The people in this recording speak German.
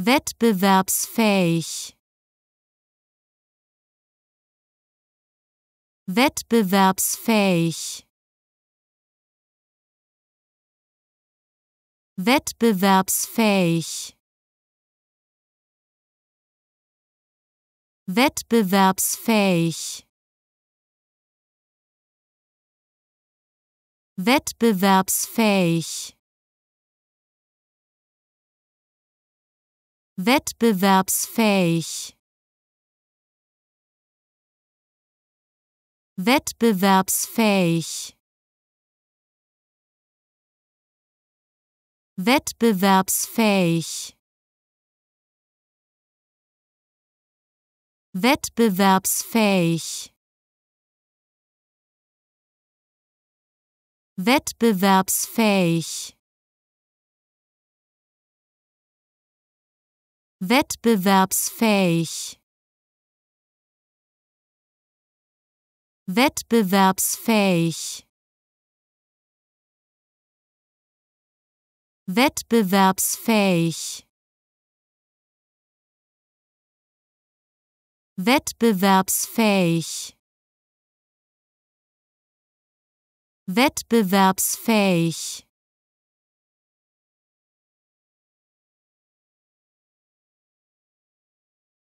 Wettbewerbsfähig. Wettbewerbsfähig. Wettbewerbsfähig. Wettbewerbsfähig. Wettbewerbsfähig. Wettbewerbsfähig. Wettbewerbsfähig. Wettbewerbsfähig. Wettbewerbsfähig. Wettbewerbsfähig. Wettbewerbsfähig. Wettbewerbsfähig. Wettbewerbsfähig. Wettbewerbsfähig. Wettbewerbsfähig.